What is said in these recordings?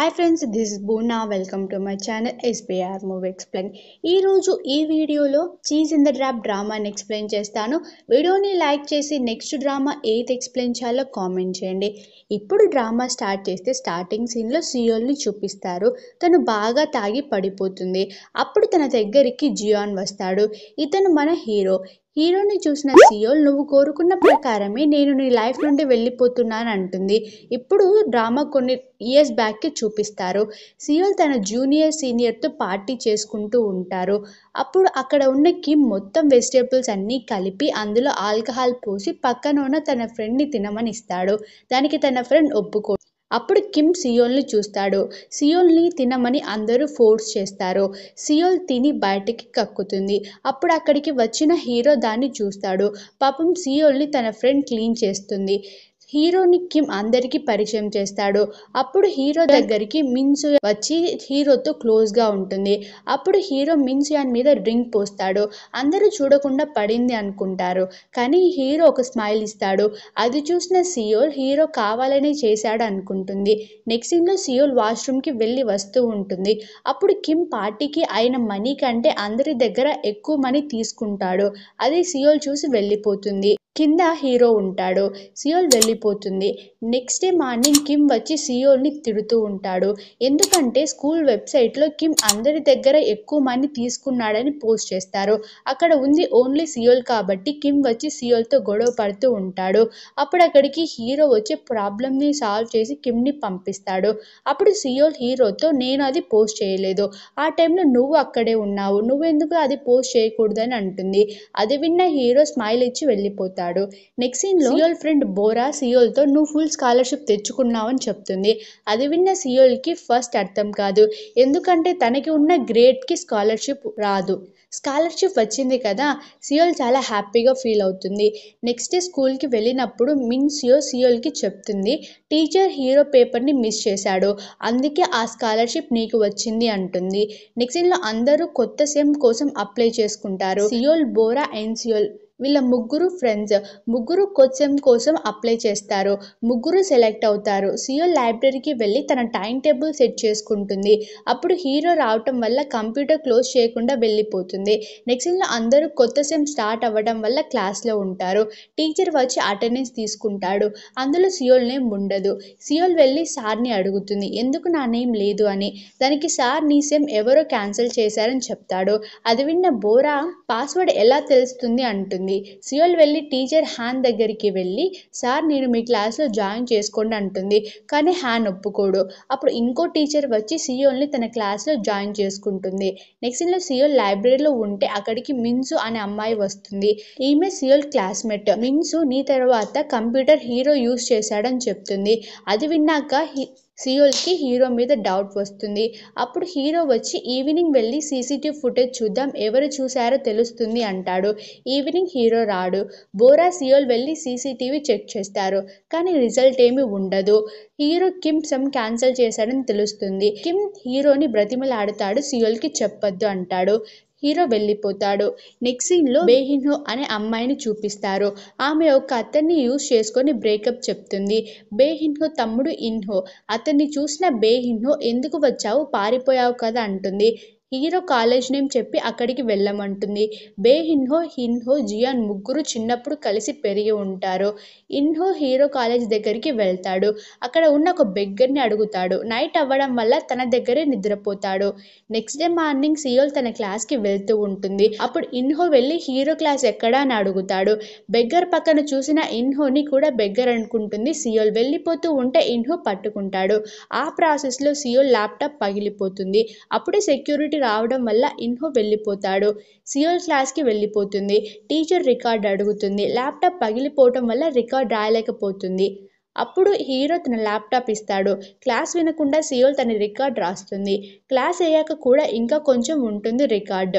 hi friends this బూనా welcome to my channel SBR movie explain ఈరోజు ఈ వీడియోలో చీజ్ ఇన్ ద డ్రాప్ డ్రామాని ఎక్స్ప్లెయిన్ చేస్తాను వీడియోని లైక్ చేసి నెక్స్ట్ డ్రామా ఏది ఎక్స్ప్లెయిన్ చేయాలో కామెంట్ చేయండి ఇప్పుడు డ్రామా స్టార్ట్ చేస్తే స్టార్టింగ్ సీన్లో సియోల్ని చూపిస్తారు తను బాగా తాగి పడిపోతుంది అప్పుడు తన దగ్గరికి జియాన్ వస్తాడు ఇతను మన హీరో హీరోని చూసిన సియోల్ నువ్వు కోరుకున్న ప్రకారమే నేను నీ లైఫ్ నుండి వెళ్ళిపోతున్నాను అంటుంది ఇప్పుడు డ్రామా కొన్ని ఇయర్స్ బ్యాక్కి చూపిస్తారు సియోల్ తన జూనియర్ సీనియర్తో పార్టీ చేసుకుంటూ ఉంటారు అప్పుడు అక్కడ ఉన్న కిమ్ మొత్తం వెజిటేబుల్స్ అన్నీ కలిపి అందులో ఆల్కహాల్ పోసి పక్కన ఉన్న తన ఫ్రెండ్ని తినమని ఇస్తాడు దానికి తన ఫ్రెండ్ ఒప్పుకో అప్పుడు కిమ్ సియోల్ని చూస్తాడు సియోల్ని తినమని అందరూ ఫోర్స్ చేస్తారు సియోల్ తిని బయటికి కక్కుతుంది అప్పుడు అక్కడికి వచ్చిన హీరో దాన్ని చూస్తాడు పాపం సియోల్ని తన ఫ్రెండ్ క్లీన్ చేస్తుంది హీరోని కిమ్ అందరికీ పరిచయం చేస్తాడు అప్పుడు హీరో దగ్గరికి మిన్సు వచ్చి హీరోతో క్లోజ్గా ఉంటుంది అప్పుడు హీరో మిన్సుయాన్ మీద డ్రింక్ పోస్తాడు అందరూ చూడకుండా పడింది అనుకుంటారు కానీ హీరో ఒక స్మైల్ ఇస్తాడు అది చూసిన సియోల్ హీరో కావాలనే చేశాడు అనుకుంటుంది నెక్స్ట్ లో సియోల్ వాష్రూమ్కి వెళ్ళి వస్తూ ఉంటుంది అప్పుడు కిమ్ పార్టీకి అయిన మనీ కంటే అందరి దగ్గర ఎక్కువ మనీ తీసుకుంటాడు అది సియోల్ చూసి వెళ్ళిపోతుంది కింద హీరో ఉంటాడు సియోల్ వెళ్ళిపోతుంది నెక్స్ట్ డే మార్నింగ్ కిమ్ వచ్చి సియోల్ని తిడుతూ ఉంటాడు ఎందుకంటే స్కూల్ వెబ్సైట్లో కిమ్ అందరి దగ్గర ఎక్కువ మనీ తీసుకున్నాడని పోస్ట్ చేస్తారు అక్కడ ఉంది ఓన్లీ సియోల్ కాబట్టి కిమ్ వచ్చి సియోల్తో గొడవ పడుతూ ఉంటాడు అప్పుడు అక్కడికి హీరో వచ్చి ప్రాబ్లమ్ని సాల్వ్ చేసి కిమ్ని పంపిస్తాడు అప్పుడు సియోల్ హీరోతో నేను అది పోస్ట్ చేయలేదు ఆ టైంలో నువ్వు అక్కడే ఉన్నావు నువ్వెందుకు అది పోస్ట్ చేయకూడదని అంటుంది అది విన్న హీరో స్మైల్ ఇచ్చి వెళ్ళిపోతాడు చెప్తాడు నెక్స్ట్ లో సియోల్ ఫ్రెండ్ బోరా తో నువ్వు ఫుల్ స్కాలర్షిప్ తెచ్చుకున్నావు అని చెప్తుంది అది విన్న కి ఫస్ట్ అర్థం కాదు ఎందుకంటే తనకి ఉన్న కి స్కాలర్షిప్ రాదు స్కాలర్షిప్ వచ్చింది కదా సియోల్ చాలా హ్యాపీగా ఫీల్ అవుతుంది నెక్స్ట్ డే స్కూల్కి వెళ్ళినప్పుడు మిన్ సియో సియోల్కి చెప్తుంది టీచర్ హీరో పేపర్ని మిస్ చేశాడు అందుకే ఆ స్కాలర్షిప్ నీకు వచ్చింది అంటుంది నెక్స్ట్ ఇంట్లో అందరూ కొత్త సెమ్ కోసం అప్లై చేసుకుంటారు సియోల్ బోరా అండ్ సియోల్ వీళ్ళ ముగ్గురు ఫ్రెండ్స్ ముగ్గురు కోచెం కోసం అప్లై చేస్తారు ముగ్గురు సెలెక్ట్ అవుతారు సియో లైబ్రరీకి వెళ్ళి తన టైం టేబుల్ సెట్ చేసుకుంటుంది అప్పుడు హీరో రావటం వల్ల కంప్యూటర్ క్లోజ్ చేయకుండా వెళ్ళిపోతుంది నెక్స్ట్ ఇలా అందరూ కొత్త సెమ్ స్టార్ట్ అవ్వడం వల్ల క్లాస్లో ఉంటారు టీచర్ వచ్చి అటెండెన్స్ తీసుకుంటాడు అందులో సియోల్ నేమ్ ఉండదు సియోల్ వెళ్ళి సార్ని అడుగుతుంది ఎందుకు నా నేమ్ లేదు అని దానికి సార్ నీ సెమ్ ఎవరో క్యాన్సిల్ చేశారని చెప్తాడు అది విన్న బోరా పాస్వర్డ్ ఎలా తెలుస్తుంది అంటుంది చెప్తుంది సియోల్ వెళ్ళి టీచర్ హ్యాన్ దగ్గరికి వెళ్ళి సార్ నేను మీ క్లాస్లో జాయిన్ చేసుకోండి అంటుంది కానీ హ్యాన్ ఒప్పుకోడు అప్పుడు ఇంకో టీచర్ వచ్చి సియోల్ని తన క్లాస్లో జాయిన్ చేసుకుంటుంది నెక్స్ట్ ఇంట్లో సియోల్ లైబ్రరీలో ఉంటే అక్కడికి మిన్సు అనే అమ్మాయి వస్తుంది ఈమె సియోల్ క్లాస్మేట్ మిన్సు నీ తర్వాత కంప్యూటర్ హీరో యూస్ చేశాడని చెప్తుంది అది విన్నాక సియోల్కి హీరో మీద డౌట్ వస్తుంది అప్పుడు హీరో వచ్చి ఈవినింగ్ వెళ్ళి సీసీటీవీ ఫుటేజ్ చూద్దాం ఎవరు చూశారో తెలుస్తుంది అంటాడు ఈవినింగ్ హీరో రాడు బోరా సియోల్ వెళ్ళి సీసీటీవీ చెక్ చేస్తారు కానీ రిజల్ట్ ఏమి ఉండదు హీరో కిమ్ సమ్ క్యాన్సిల్ చేశాడని తెలుస్తుంది కిమ్ హీరోని బ్రతిమలాడుతాడు సియోల్కి చెప్పొద్దు అంటాడు హీరో వెళ్ళిపోతాడు నెక్సీన్లో బేహిన్హో అనే అమ్మాయిని చూపిస్తారు ఆమె ఒక అతన్ని యూజ్ చేసుకొని బ్రేకప్ చెప్తుంది బేహిన్హో తమ్ముడు ఇన్హో అతన్ని చూసిన బేహిన్హో ఎందుకు వచ్చావు పారిపోయావు కదా అంటుంది హీరో కాలేజ్ నేమ్ చెప్పి అక్కడికి వెళ్ళమంటుంది బే హిన్హో ఇన్హో జియాన్ ముగ్గురు చిన్నప్పుడు కలిసి పెరిగి ఉంటారు ఇన్హో హీరో కాలేజ్ దగ్గరికి వెళ్తాడు అక్కడ ఉన్న ఒక బెగ్గర్ని అడుగుతాడు నైట్ అవ్వడం వల్ల తన దగ్గరే నిద్రపోతాడు నెక్స్ట్ డే మార్నింగ్ సియోల్ తన క్లాస్కి వెళ్తూ ఉంటుంది అప్పుడు ఇన్హో వెళ్ళి హీరో క్లాస్ ఎక్కడా అని అడుగుతాడు బెగ్గర్ పక్కన చూసిన ఇన్హోని కూడా బెగ్గర్ అనుకుంటుంది సియోల్ వెళ్ళిపోతూ ఉంటే ఇన్హో పట్టుకుంటాడు ఆ ప్రాసెస్లో సియోల్ ల్యాప్టాప్ పగిలిపోతుంది అప్పుడే సెక్యూరిటీ రావడం వల్ల ఇన్హో వెళ్ళిపోతాడు సియోల్ క్లాస్కి వెళ్ళిపోతుంది టీచర్ రికార్డ్ అడుగుతుంది ల్యాప్టాప్ పగిలిపోవటం వల్ల రికార్డ్ రాయలేకపోతుంది అప్పుడు హీరో తన ల్యాప్టాప్ ఇస్తాడు క్లాస్ వినకుండా సియోల్ తన రికార్డ్ రాస్తుంది క్లాస్ అయ్యాక కూడా ఇంకా కొంచెం ఉంటుంది రికార్డ్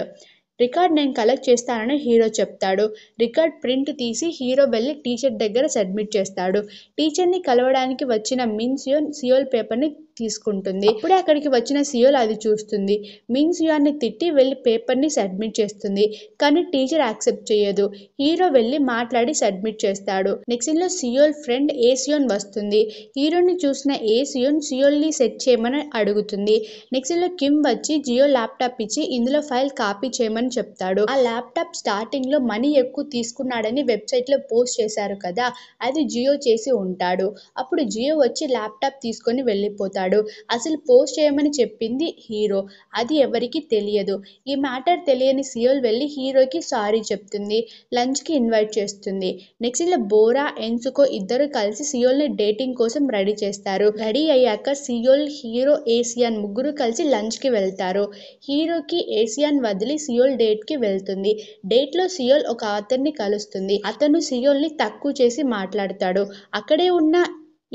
రికార్డ్ నేను కలెక్ట్ చేస్తానని హీరో చెప్తాడు రికార్డ్ ప్రింట్ తీసి హీరో వెళ్ళి టీచర్ దగ్గర సబ్మిట్ చేస్తాడు టీచర్ని కలవడానికి వచ్చిన మిన్ సియోన్ సియోల్ పేపర్ని తీసుకుంటుంది అప్పుడే అక్కడికి వచ్చిన సియోల్ అది చూస్తుంది మింగ్ సియోన్ని తిట్టి వెళ్ళి పేపర్ని సబ్మిట్ చేస్తుంది కానీ టీచర్ యాక్సెప్ట్ చేయదు హీరో వెళ్ళి మాట్లాడి సబ్మిట్ చేస్తాడు నెక్స్ట్ లో సియోల్ ఫ్రెండ్ ఏసియోన్ వస్తుంది హీరోని చూసిన ఏసియోన్ సియోల్ని సెట్ చేయమని అడుగుతుంది నెక్స్ట్ లో కిమ్ వచ్చి జియో ల్యాప్టాప్ ఇచ్చి ఇందులో ఫైల్ కాపీ చేయమని చెప్తాడు ఆ ల్యాప్టాప్ స్టార్టింగ్ లో మనీ ఎక్కువ తీసుకున్నాడని వెబ్సైట్ లో పోస్ట్ చేశారు కదా అది జియో చేసి ఉంటాడు అప్పుడు జియో వచ్చి ల్యాప్టాప్ తీసుకొని వెళ్ళిపోతాడు చేస్తాడు అసలు పోస్ట్ చేయమని చెప్పింది హీరో అది ఎవరికి తెలియదు ఈ మ్యాటర్ తెలియని సియోల్ వెళ్ళి హీరోకి సారీ చెప్తుంది లంచ్కి ఇన్వైట్ చేస్తుంది నెక్స్ట్ ఇలా బోరా ఎన్సుకో ఇద్దరు కలిసి సియోల్ని డేటింగ్ కోసం రెడీ చేస్తారు రెడీ అయ్యాక సియోల్ హీరో ఏసియాన్ ముగ్గురు కలిసి లంచ్కి వెళ్తారు హీరోకి ఏసియాన్ వదిలి సియోల్ డేట్కి వెళ్తుంది డేట్లో సియోల్ ఒక అతన్ని కలుస్తుంది అతను సియోల్ని తక్కువ చేసి మాట్లాడతాడు అక్కడే ఉన్న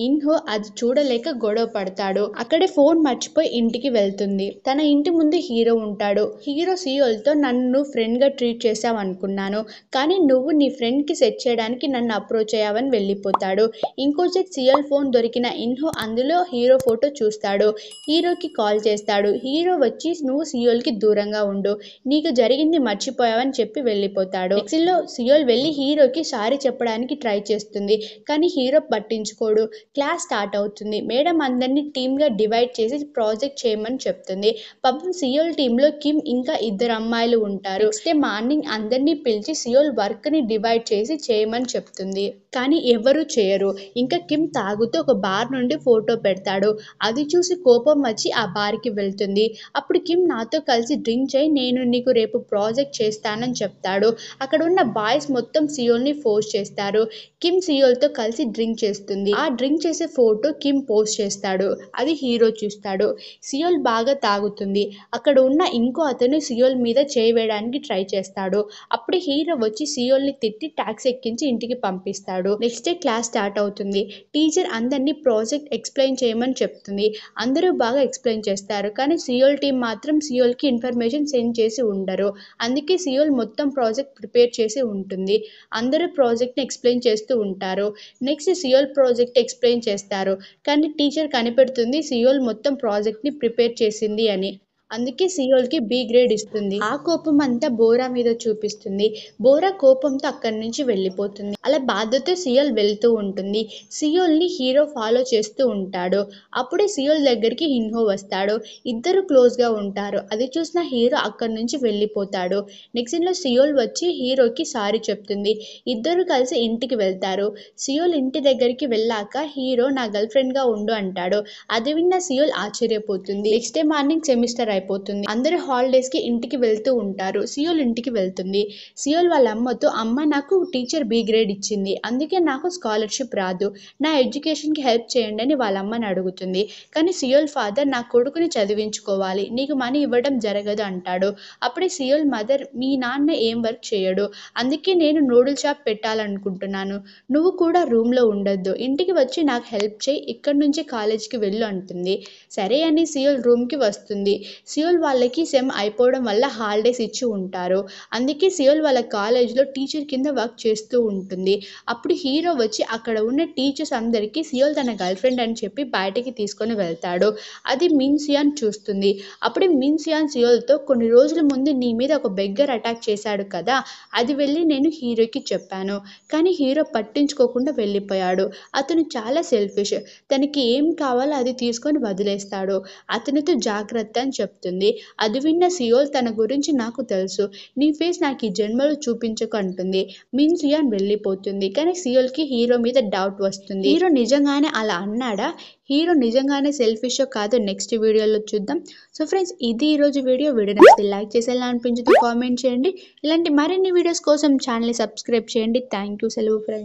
ఇన్హో అది చూడలేక గొడవ పడతాడు అక్కడే ఫోన్ మర్చిపోయి ఇంటికి వెళ్తుంది తన ఇంటి ముందు హీరో ఉంటాడు హీరో సీయోల్తో నన్ను ఫ్రెండ్గా ట్రీట్ చేసావు అనుకున్నాను కానీ నువ్వు నీ ఫ్రెండ్కి సెట్ చేయడానికి నన్ను అప్రోచ్ అయ్యావని వెళ్ళిపోతాడు ఇంకోసేపు సియోల్ ఫోన్ దొరికిన ఇన్హో అందులో హీరో ఫోటో చూస్తాడు హీరోకి కాల్ చేస్తాడు హీరో వచ్చి నువ్వు కి దూరంగా ఉండు నీకు జరిగింది మర్చిపోయావని చెప్పి వెళ్ళిపోతాడు ఎక్సిల్లో సియోల్ వెళ్ళి హీరోకి సారీ చెప్పడానికి ట్రై చేస్తుంది కానీ హీరో పట్టించుకోడు క్లాస్ స్టార్ట్ అవుతుంది మేడం అందరినీ టీమ్గా డివైడ్ చేసి ప్రాజెక్ట్ చేయమని చెప్తుంది పాపం సియోల్ టీంలో కిమ్ ఇంకా ఇద్దరు అమ్మాయిలు ఉంటారు అయితే మార్నింగ్ అందరినీ పిలిచి సియోల్ వర్క్ని డివైడ్ చేసి చేయమని చెప్తుంది కానీ ఎవరు చేయరు ఇంకా కిమ్ తాగుతూ ఒక బార్ నుండి ఫోటో పెడతాడు అది చూసి కోపం వచ్చి ఆ బార్కి వెళ్తుంది అప్పుడు కిమ్ నాతో కలిసి డ్రింక్ చేయి నేను నీకు రేపు ప్రాజెక్ట్ చేస్తానని చెప్తాడు అక్కడ ఉన్న బాయ్స్ మొత్తం సియోల్ని e ఫోర్స్ చేస్తారు కిమ్ సియోల్తో e కలిసి డ్రింక్ చేస్తుంది ఆ డ్రింక్ డ్రింక్ చేసే ఫోటో కిమ్ పోస్ట్ చేస్తాడు అది హీరో చూస్తాడు సియోల్ బాగా తాగుతుంది అక్కడ ఉన్న ఇంకో అతను సియోల్ మీద చేయవేయడానికి ట్రై చేస్తాడు అప్పుడు హీరో వచ్చి సియోల్ని తిట్టి ట్యాక్స్ ఎక్కించి ఇంటికి పంపిస్తాడు నెక్స్ట్ డే క్లాస్ స్టార్ట్ అవుతుంది టీచర్ అందరినీ ప్రాజెక్ట్ ఎక్స్ప్లెయిన్ చేయమని చెప్తుంది అందరూ బాగా ఎక్స్ప్లెయిన్ చేస్తారు కానీ సియోల్ టీం మాత్రం సియోల్కి ఇన్ఫర్మేషన్ సెండ్ చేసి ఉండరు అందుకే సియోల్ మొత్తం ప్రాజెక్ట్ ప్రిపేర్ చేసి ఉంటుంది అందరూ ప్రాజెక్ట్ని ఎక్స్ప్లెయిన్ చేస్తూ ఉంటారు next Seol project explain explain చేస్తారు కానీ టీచర్ కనిపెడుతుంది సియోల్ e మొత్తం ప్రాజెక్ట్ని ప్రిపేర్ చేసింది అని అందుకే సియోల్కి బి గ్రేడ్ ఇస్తుంది ఆ కోపం అంతా బోరా మీద చూపిస్తుంది బోరా కోపంతో అక్కడి నుంచి వెళ్ళిపోతుంది అలా బాధతో సియోల్ వెళ్తూ ఉంటుంది సియోల్ని హీరో ఫాలో చేస్తూ ఉంటాడు అప్పుడే సియోల్ దగ్గరికి హిన్హో వస్తాడు ఇద్దరు క్లోజ్గా ఉంటారు అది చూసిన హీరో అక్కడి నుంచి వెళ్ళిపోతాడు నెక్స్ట్ సీన్లో సియోల్ వచ్చి హీరోకి సారీ చెప్తుంది ఇద్దరు కలిసి ఇంటికి వెళ్తారు సియోల్ ఇంటి దగ్గరికి వెళ్ళాక హీరో నా గర్ల్ ఫ్రెండ్గా ఉండు అంటాడు అది విన్న సియోల్ ఆశ్చర్యపోతుంది నెక్స్ట్ డే మార్నింగ్ సెమిస్టర్ అయిపోతుంది అందరూ హాలిడేస్కి ఇంటికి వెళ్తూ ఉంటారు సియోల్ ఇంటికి వెళ్తుంది సియోల్ వాళ్ళ అమ్మతో అమ్మ నాకు టీచర్ బి గ్రేడ్ ఇచ్చింది అందుకే నాకు స్కాలర్షిప్ రాదు నా ఎడ్యుకేషన్కి హెల్ప్ చేయండి అని వాళ్ళ అమ్మని అడుగుతుంది కానీ సియోల్ ఫాదర్ నా కొడుకుని చదివించుకోవాలి నీకు మనీ ఇవ్వడం జరగదు అంటాడు అప్పుడే సియోల్ మదర్ మీ నాన్న ఏం వర్క్ చేయడు అందుకే నేను నూడిల్ షాప్ పెట్టాలనుకుంటున్నాను నువ్వు కూడా రూమ్లో ఉండొద్దు ఇంటికి వచ్చి నాకు హెల్ప్ చేయి ఇక్కడ నుంచి కాలేజీకి వెళ్ళు అంటుంది సరే అని సియోల్ రూమ్కి వస్తుంది సియోల్ వాళ్ళకి సెమ్ అయిపోవడం వల్ల హాలిడేస్ ఇచ్చి ఉంటారు అందుకే సియోల్ వాళ్ళ కాలేజ్లో టీచర్ కింద వర్క్ చేస్తూ ఉంటుంది అప్పుడు హీరో వచ్చి అక్కడ ఉన్న టీచర్స్ అందరికీ సియోల్ తన గర్ల్ ఫ్రెండ్ అని చెప్పి బయటికి తీసుకొని వెళ్తాడు అది మిన్సియాన్ చూస్తుంది అప్పుడే మిన్సియాన్ సియోల్తో కొన్ని రోజుల ముందు నీ మీద ఒక బెగ్గర్ అటాక్ చేశాడు కదా అది వెళ్ళి నేను హీరోకి చెప్పాను కానీ హీరో పట్టించుకోకుండా వెళ్ళిపోయాడు అతను చాలా సెల్ఫిష్ తనకి ఏం కావాలో అది తీసుకొని వదిలేస్తాడు అతనితో జాగ్రత్త అని చెప్పి చెప్తుంది అది విన్న సియోల్ తన గురించి నాకు తెలుసు నీ ఫేస్ నాకు ఈ జన్మలో చూపించకు అంటుంది మిన్ యాన్ వెళ్ళిపోతుంది కానీ సియోల్కి హీరో మీద డౌట్ వస్తుంది హీరో నిజంగానే అలా అన్నాడా హీరో నిజంగానే సెల్ఫిష్ కాదు నెక్స్ట్ వీడియోలో చూద్దాం సో ఫ్రెండ్స్ ఇది ఈరోజు వీడియో వీడియో నచ్చితే లైక్ చేసేలా అనిపించదు కామెంట్ చేయండి ఇలాంటి మరిన్ని వీడియోస్ కోసం ఛానల్ సబ్స్క్రైబ్ చేయండి థ్యాంక్ యూ సెలవు ఫ్రెండ్స్